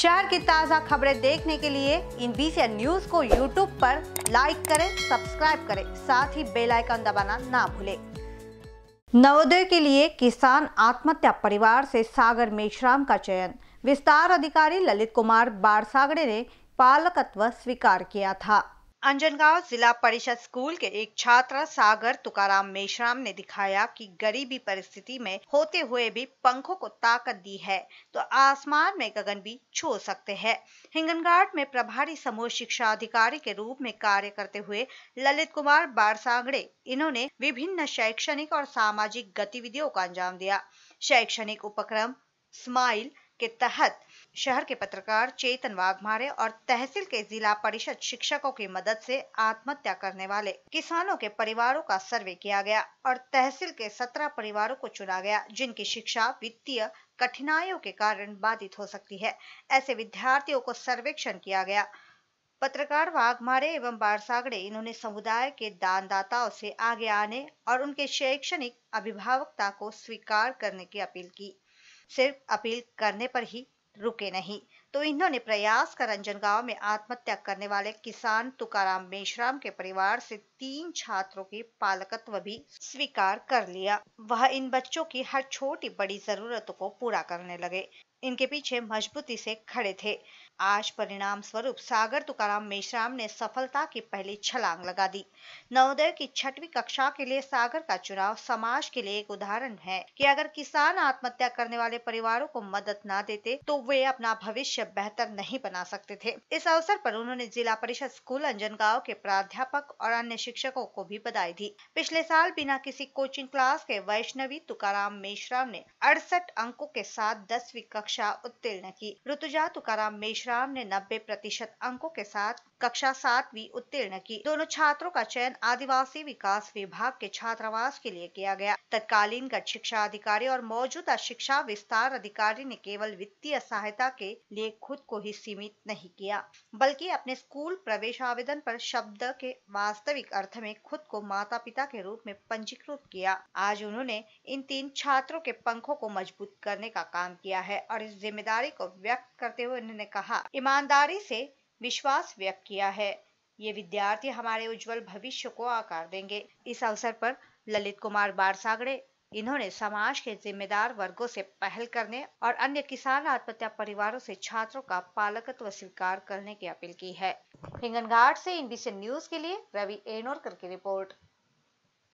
शहर की ताज़ा खबरें देखने के लिए इन बीसी न्यूज को यूट्यूब पर लाइक करें सब्सक्राइब करें साथ ही बेल आइकन दबाना ना भूलें नवोदय के लिए किसान आत्महत्या परिवार से सागर मेश्राम का चयन विस्तार अधिकारी ललित कुमार बारसागड़े ने पालकत्व स्वीकार किया था अंजनगांव जिला परिषद स्कूल के एक छात्र सागर तुकाराम मेश्राम ने दिखाया कि गरीबी परिस्थिति में होते हुए भी पंखों को ताकत दी है तो आसमान में गगन भी छू सकते हैं हिंगनघाट में प्रभारी समूह शिक्षा अधिकारी के रूप में कार्य करते हुए ललित कुमार बारसांगड़े इन्होंने विभिन्न शैक्षणिक और सामाजिक गतिविधियों का अंजाम दिया शैक्षणिक उपक्रम स्माइल के तहत शहर के पत्रकार चेतन वाघमारे और तहसील के जिला परिषद शिक्षकों की मदद से आत्महत्या करने वाले किसानों के परिवारों का सर्वे किया गया और तहसील के सत्रह परिवारों को चुना गया जिनकी शिक्षा वित्तीय कठिनाइयों के कारण बाधित हो सकती है ऐसे विद्यार्थियों को सर्वेक्षण किया गया पत्रकार वाघमारे एवं बारसागड़े इन्होंने समुदाय के दानदाताओं से आगे आने और उनके शैक्षणिक अभिभावकता को स्वीकार करने की अपील की सिर्फ अपील करने पर ही रुके नहीं तो इन्होंने प्रयास का रंजनगांव में आत्महत्या करने वाले किसान तुकाराम मेश्राम के परिवार से तीन छात्रों की पालकत्व भी स्वीकार कर लिया वह इन बच्चों की हर छोटी बड़ी जरूरतों को पूरा करने लगे इनके पीछे मजबूती से खड़े थे आज परिणाम स्वरूप सागर तुकाराम मेश्राम ने सफलता की पहली छलांग लगा दी नवोदय की छठवी कक्षा के लिए सागर का चुनाव समाज के लिए एक उदाहरण है कि अगर किसान आत्महत्या करने वाले परिवारों को मदद न देते तो वे अपना भविष्य बेहतर नहीं बना सकते थे इस अवसर पर उन्होंने जिला परिषद स्कूल अंजन गाँव के प्राध्यापक और अन्य शिक्षकों को भी बधाई दी पिछले साल बिना किसी कोचिंग क्लास के वैष्णवी तुकाराम मेश्राम ने अड़सठ अंकों के साथ दसवीं कक्षा कक्षा उत्तीर्ण की ऋतुजा तुकाराम मेश्राम ने नब्बे प्रतिशत अंकों के साथ कक्षा सातवीं उत्तीर्ण की दोनों छात्रों का चयन आदिवासी विकास विभाग के छात्रावास के लिए किया गया तत्कालीन गठ शिक्षा अधिकारी और मौजूदा शिक्षा विस्तार अधिकारी ने केवल वित्तीय सहायता के लिए खुद को ही सीमित नहीं किया बल्कि अपने स्कूल प्रवेश आवेदन पर शब्द के वास्तविक अर्थ में खुद को माता पिता के रूप में पंजीकृत किया आज उन्होंने इन तीन छात्रों के पंखों को मजबूत करने का काम किया है और इस जिम्मेदारी को व्यक्त करते हुए उन्होंने कहा ईमानदारी से विश्वास व्यक्त किया है ये विद्यार्थी हमारे उज्जवल भविष्य को आकार देंगे इस अवसर पर ललित कुमार बारसागड़े इन्होंने समाज के जिम्मेदार वर्गों से पहल करने और अन्य किसान आत्महत्या परिवारों से छात्रों का पालकत्व स्वीकार करने की अपील की है हिंगनघाट से इनबीसी न्यूज के लिए रवि एनोरकर की रिपोर्ट